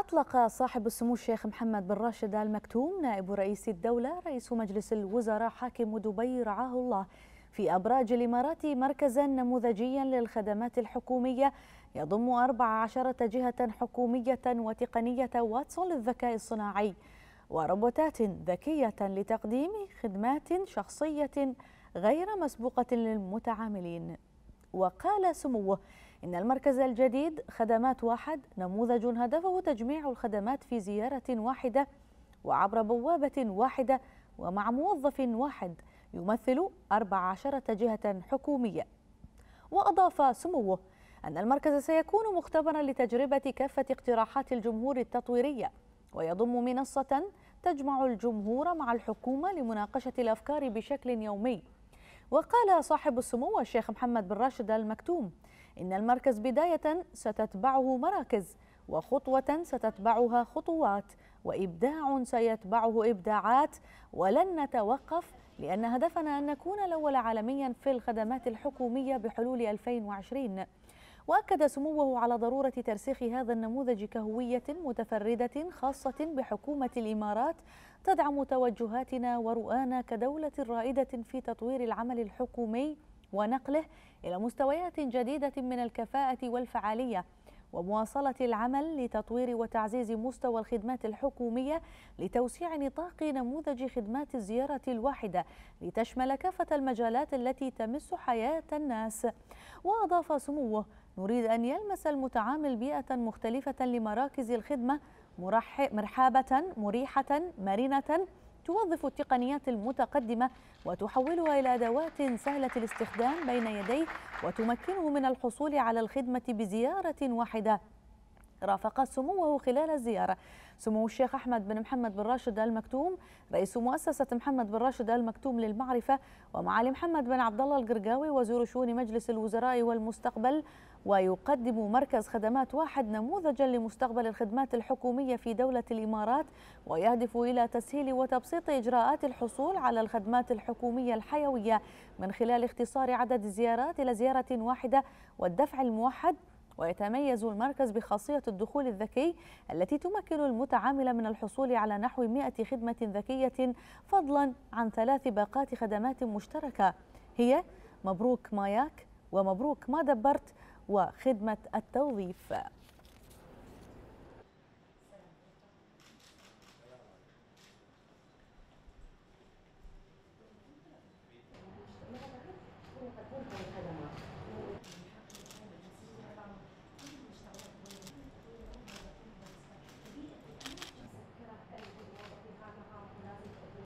أطلق صاحب السمو الشيخ محمد بن راشد آل مكتوم نائب رئيس الدولة رئيس مجلس الوزراء حاكم دبي رعاه الله في أبراج الإمارات مركزا نموذجيا للخدمات الحكومية يضم 14 جهة حكومية وتقنية واتسون للذكاء الصناعي وروبوتات ذكية لتقديم خدمات شخصية غير مسبوقة للمتعاملين وقال سموه إن المركز الجديد خدمات واحد نموذج هدفه تجميع الخدمات في زيارة واحدة وعبر بوابة واحدة ومع موظف واحد يمثل 14 جهة حكومية وأضاف سموه أن المركز سيكون مختبرا لتجربة كافة اقتراحات الجمهور التطويرية ويضم منصة تجمع الجمهور مع الحكومة لمناقشة الأفكار بشكل يومي وقال صاحب السمو الشيخ محمد بن راشد المكتوم إن المركز بداية ستتبعه مراكز وخطوة ستتبعها خطوات وإبداع سيتبعه إبداعات ولن نتوقف لأن هدفنا أن نكون الأول عالميا في الخدمات الحكومية بحلول 2020 واكد سموه على ضروره ترسيخ هذا النموذج كهويه متفرده خاصه بحكومه الامارات تدعم توجهاتنا ورؤانا كدوله رائده في تطوير العمل الحكومي ونقله الى مستويات جديده من الكفاءه والفعاليه ومواصله العمل لتطوير وتعزيز مستوى الخدمات الحكوميه لتوسيع نطاق نموذج خدمات الزياره الواحده لتشمل كافه المجالات التي تمس حياه الناس واضاف سموه نريد أن يلمس المتعامل بيئة مختلفة لمراكز الخدمة مرحابة مريحة مرنة توظف التقنيات المتقدمة وتحولها إلى أدوات سهلة الاستخدام بين يديه وتمكنه من الحصول على الخدمة بزيارة واحدة رافق سموه خلال الزيارة سمو الشيخ أحمد بن محمد بن راشد آل مكتوم رئيس مؤسسة محمد بن راشد آل مكتوم للمعرفة ومعالي محمد بن عبد الله القرقاوي وزير شؤون مجلس الوزراء والمستقبل ويقدم مركز خدمات واحد نموذجا لمستقبل الخدمات الحكومية في دولة الإمارات ويهدف إلى تسهيل وتبسيط إجراءات الحصول على الخدمات الحكومية الحيوية من خلال اختصار عدد الزيارات إلى زيارة واحدة والدفع الموحد ويتميز المركز بخاصية الدخول الذكي التي تمكن المتعامل من الحصول على نحو 100 خدمة ذكية فضلا عن ثلاث باقات خدمات مشتركة هي مبروك ماياك ومبروك ما دبرت وخدمة التوظيف